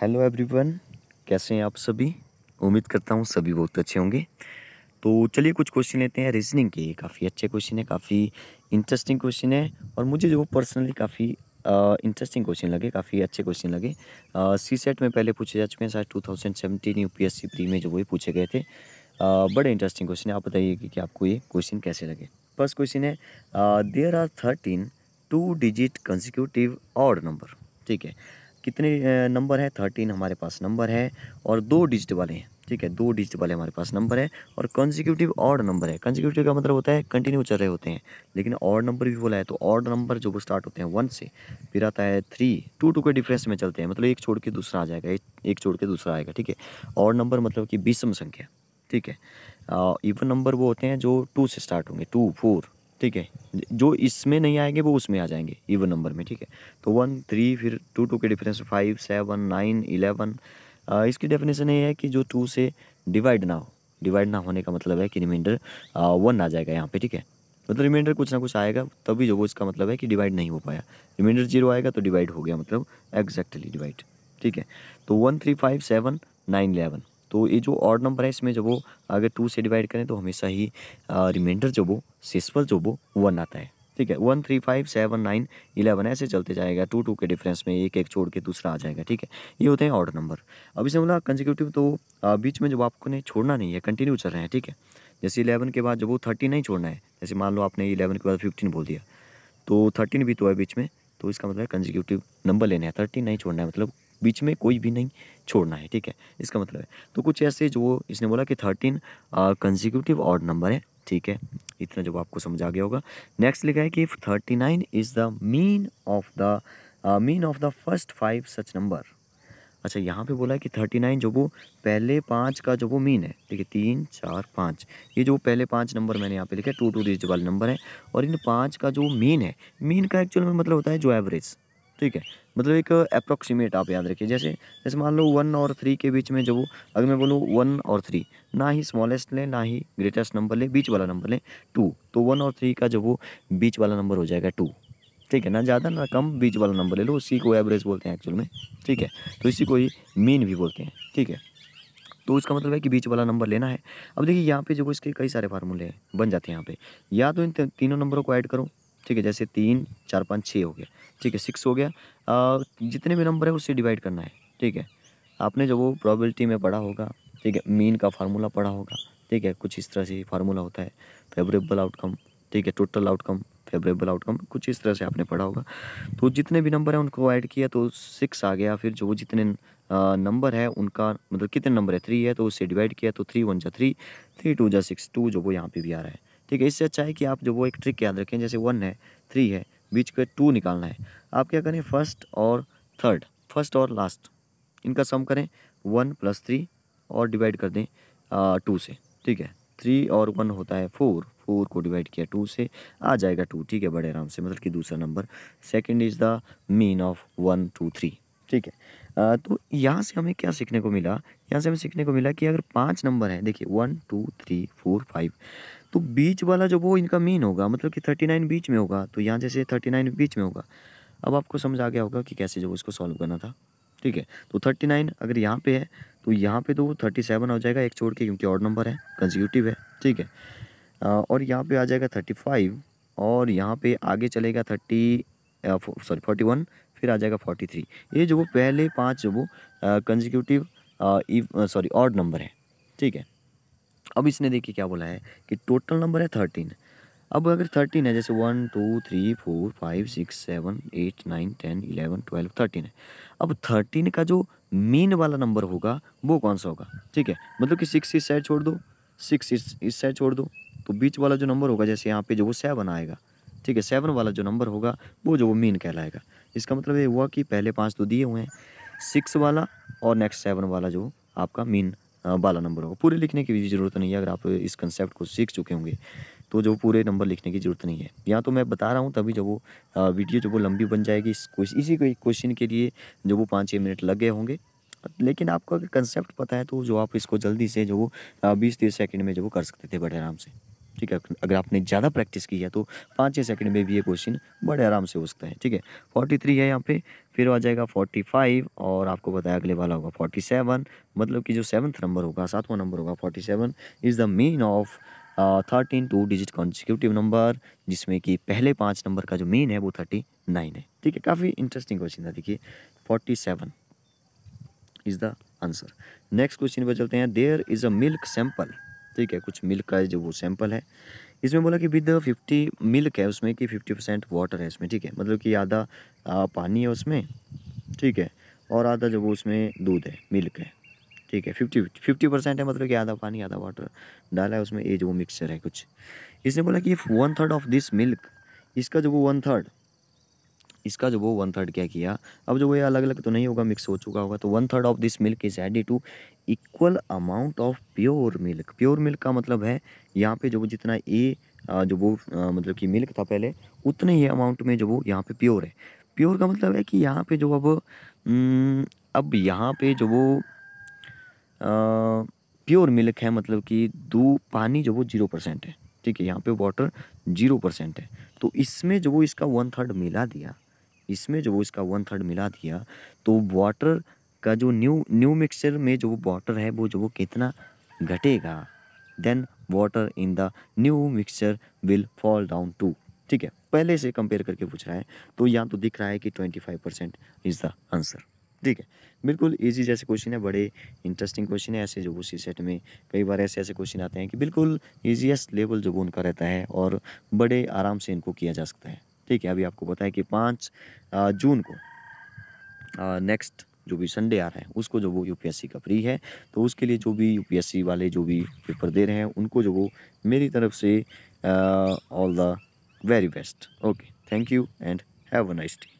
hello everyone कैसे हैं आप सभी उम्मीद करता हूँ सभी बहुत अच्छे होंगे तो चलिए कुछ क्वेश्चन लेते हैं रीजनिंग के काफ़ी अच्छे क्वेश्चन है काफ़ी इंटरेस्टिंग क्वेश्चन है और मुझे जो पर्सनली काफ़ी इंटरेस्टिंग क्वेश्चन लगे काफ़ी अच्छे क्वेश्चन लगे सी सेट में पहले पूछे जा चुके हैं शायद two thousand seventeen U P S C pre में जो वही पूछे गए थे आ, बड़े इंटरेस्टिंग क्वेश्चन है आप बताइए कि, आपको ये क्वेश्चन कैसे लगे फर्स्ट क्वेश्चन है there are thirteen two digit consecutive odd number ठीक है कितने नंबर है थर्टीन हमारे पास नंबर है और दो डिजिट वाले हैं ठीक है दो डिजिट वाले हमारे पास नंबर है और कंजिक्यूटिव ऑड नंबर है कंजिक्यूटिव का मतलब होता है कंटिन्यू चल रहे होते हैं लेकिन ऑड नंबर भी बोला है तो ऑड नंबर जो स्टार्ट होते हैं वन से फिर आता है थ्री टू टू के डिफरेंस में चलते हैं मतलब एक छोड़ के दूसरा आ जाएगा एक छोड़ के दूसरा आएगा ठीक है ऑड नंबर मतलब कि बीसम संख्या ठीक है इवन नंबर वो होते हैं जो टू से स्टार्ट होंगे टू फोर ठीक है जो इसमें नहीं आएंगे वो उसमें आ जाएंगे इवन नंबर में ठीक है तो वन थ्री फिर टू टू के difference five seven nine eleven इसकी डेफिनेशन ये है कि जो टू से डिवाइड ना हो डिवाइड ना होने का मतलब है कि रिमाइंडर वन आ जाएगा यहाँ पे ठीक है मतलब रिमाइंडर कुछ ना कुछ आएगा तभी जो वो इसका मतलब है कि डिवाइड नहीं हो पाया रिमाइंडर जीरो आएगा तो डिवाइड हो गया मतलब एग्जैक्टली डिवाइड ठीक है तो one three five seven nine eleven तो ये जो ऑड नंबर है इसमें जब वो अगर टू से डिवाइड करें तो हमेशा ही रिमाइंडर जब वो सिक्स जो वो वन आता है ठीक है one three five seven nine eleven ऐसे चलते जाएगा टू टू के डिफरेंस में एक एक छोड़ के दूसरा आ जाएगा ठीक है ये होते हैं ऑर्डर नंबर अब इसने बोला कंजिक्यूटिव तो बीच में जब आपको ने छोड़ना नहीं है कंटिन्यू चल रहे हैं ठीक है जैसे इलेवन के बाद जब वो थर्टी नहीं छोड़ना है जैसे मान लो आपने इलेवन के बाद फिफ्टीन बोल दिया तो थर्टीन भी तो है बीच में तो इसका मतलब कंजिक्यूटिव नंबर लेने हैं थर्टीन नहीं छोड़ना है मतलब बीच में कोई भी नहीं छोड़ना है ठीक है इसका मतलब है तो कुछ ऐसे जो इसने बोला कि थर्टीन कंजिक्यूटिव ऑर्ड नंबर है ठीक है इतना जब आपको समझ आ गया होगा नेक्स्ट लिखा है कि thirty nine is the mean of the mean of the first five such number अच्छा यहाँ पे बोला है कि थर्टी नाइन जो वो पहले पाँच का जो वो मीन है ठीक है तीन चार पाँच ये जो पहले पाँच नंबर मैंने यहाँ पे लिखा है टू टू डिजिट वाले नंबर है और इन पाँच का जो मीन है मीन का एक्चुअल में मतलब होता है जो एवरेज ठीक है मतलब एक अप्रोक्सीमेट आप याद रखिए जैसे जैसे मान लो वन और थ्री के बीच में जब अगर मैं बोलूँ वन और थ्री ना ही स्मॉलेस्ट लें ना ही ग्रेटेस्ट नंबर लें बीच वाला नंबर लें टू तो वन और थ्री का जो वो बीच वाला नंबर हो जाएगा टू ठीक है ना ज़्यादा ना कम बीच वाला नंबर ले लो उसी को एवरेज बोलते हैं एक्चुअल में ठीक है तो इसी को ही मीन भी बोलते हैं ठीक है तो इसका मतलब है कि बीच वाला नंबर लेना है अब देखिए यहाँ पे जो इसके कई सारे फार्मूले हैं बन जाते हैं यहाँ पे या तो इन तीनों नंबरों को ऐड करो ठीक है जैसे तीन चार पाँच छः हो गया ठीक है सिक्स हो गया आ, जितने भी नंबर है उससे डिवाइड करना है ठीक है आपने जब वो प्रॉबिलिटी में पढ़ा होगा ठीक है मीन का फार्मूला पढ़ा होगा ठीक है कुछ इस तरह से फार्मूला होता है फेवरेबल आउटकम ठीक है टोटल आउटकम फेवरेबल आउटकम कुछ इस तरह से आपने पढ़ा होगा तो जितने भी नंबर हैं उनको ऐड किया तो सिक्स आ गया फिर जो जितने नंबर है उनका मतलब कितने नंबर है थ्री है तो उससे डिवाइड किया तो थ्री वन जा थ्री थ्री टू जा सिक्स टू जो वो यहाँ पे भी आ रहा है ठीक है इससे अच्छा है कि आप जो वो एक ट्रिक याद रखें जैसे वन है थ्री है बीच पे टू निकालना है आप क्या करें फर्स्ट और थर्ड फर्स्ट और लास्ट इनका सम करें वन प्लस थ्री और डिवाइड कर दें टू से ठीक है थ्री और वन होता है फोर फोर को डिवाइड किया टू से आ जाएगा टू ठीक है बड़े आराम से मतलब कि दूसरा number second is the mean of one two three ठीक है आ, तो यहाँ से हमें क्या सीखने को मिला यहाँ से हमें सीखने को मिला कि अगर पाँच नंबर हैं देखिए one two three four five तो बीच वाला जो वो इनका मीन होगा मतलब कि थर्टी नाइन बीच में होगा तो यहाँ जैसे थर्टी नाइन बीच में होगा अब आपको समझ आ गया होगा कि कैसे जो उसको सॉल्व करना था ठीक है तो थर्टी नाइन अगर यहाँ पे है तो यहाँ पे तो थर्टी सेवन हो जाएगा एक छोड़ के क्योंकि और नंबर है कंजिक्यूटिव है ठीक है और यहाँ पर आ जाएगा थर्टी फाइव और यहाँ पर आगे चलेगा थर्टी सॉरी फोर्टी वन फिर आ जाएगा फोर्टी थ्री ये जो वो पहले पाँच जो वो कंजिक्यूटिव सॉरी ऑड नंबर है ठीक है अब इसने देखिए क्या बोला है कि टोटल नंबर है थर्टीन अब अगर थर्टीन है जैसे one two three four five six seven eight nine ten eleven twelve thirteen है अब थर्टीन का जो मेन वाला नंबर होगा वो कौन सा होगा ठीक है मतलब कि सिक्स इस साइड छोड़ दो सिक्स इस इस साइड छोड़ दो तो बीच वाला जो नंबर होगा जैसे यहाँ पे जो वो सेवन आएगा ठीक है सेवन वाला जो नंबर होगा वो जो वो मेन कहलाएगा इसका मतलब ये हुआ कि पहले पाँच तो दिए हुए हैं सिक्स वाला और नेक्स्ट सेवन वाला जो आपका मेन बाला नंबर होगा पूरे लिखने की भी ज़रूरत नहीं है अगर आप इस कंसेप्ट को सीख चुके होंगे तो जो पूरे नंबर लिखने की ज़रूरत नहीं है या तो मैं बता रहा हूँ तभी जब वो वीडियो जब वो लंबी बन जाएगी इस इसी क्वेश्चन के लिए जो वो पाँच छः मिनट लग गए होंगे लेकिन आपको अगर कंसेप्ट पता है तो जो आप इसको जल्दी से जो वो बीस तीस सेकेंड में जो वो कर सकते थे बड़े आराम से ठीक है अगर आपने ज़्यादा प्रैक्टिस की है तो पाँच छः सेकंड में भी ये क्वेश्चन बड़े आराम से हो सकता है ठीक है फोर्टी थ्री है यहाँ पे फिर आ जाएगा फोर्टी फाइव और आपको बताया अगले वाला होगा फोर्टी सेवन मतलब कि जो सेवन्थ नंबर होगा सातवां नंबर होगा forty seven is the mean of thirteen two digit consecutive number जिसमें कि पहले पाँच नंबर का जो मीन है वो थर्टी नाइन है ठीक है काफ़ी इंटरेस्टिंग क्वेश्चन था देखिए forty seven is the answer next question पर चलते हैं there is a milk sample ठीक है कुछ मिल्क का जो वो सैंपल है इसमें बोला कि विद फिफ्टी मिल्क है उसमें कि फिफ्टी परसेंट वाटर है इसमें ठीक है मतलब कि आधा पानी है उसमें ठीक है और आधा जो वो उसमें दूध है मिल्क है ठीक है फिफ्टी फिफ्टी परसेंट है मतलब कि आधा पानी आधा वाटर डाला है उसमें ये जो मिक्सचर है कुछ इसने बोला कि one third of this milk इसका जो वो वन थर्ड इसका जो वो वन थर्ड क्या किया अब जो वो अलग अलग तो नहीं होगा मिक्स हो चुका होगा तो one third of this milk is added to equal amount of pure milk pure milk का मतलब है यहाँ पे जो वो जितना ए जो वो मतलब कि मिल्क था पहले उतने ही अमाउंट में जो वो यहाँ पे प्योर है प्योर का मतलब है कि यहाँ पे जो अब अब यहाँ पे जो वो प्योर मिल्क है मतलब कि दो पानी जो वो जीरो परसेंट है ठीक है यहाँ पे वाटर जीरो परसेंट है तो इसमें जो वो इसका वन थर्ड मिला दिया इसमें जो वो इसका वन थर्ड मिला दिया तो वाटर का जो न्यू न्यू मिक्सचर में जो वाटर है वो जो वो कितना घटेगा then water in the new mixture will fall down to ठीक है पहले से कंपेयर करके पूछ रहा है तो यहाँ तो दिख रहा है कि twenty five percent is the answer ठीक है बिल्कुल इजी जैसे क्वेश्चन है बड़े इंटरेस्टिंग क्वेश्चन है ऐसे जो वो सी सेट में कई बार ऐसे ऐसे क्वेश्चन आते हैं कि बिल्कुल ईजीएस्ट लेवल जो वो उनका रहता है और बड़े आराम से इनको किया जा सकता है ठीक है अभी आपको पता है कि पाँच जून को नेक्स्ट जो भी संडे आ रहा है उसको जो वो यूपीएससी का फ्री है तो उसके लिए जो भी यूपीएससी वाले जो भी पेपर दे रहे हैं उनको जो वो मेरी तरफ से all the very best okay thank you and have a nice day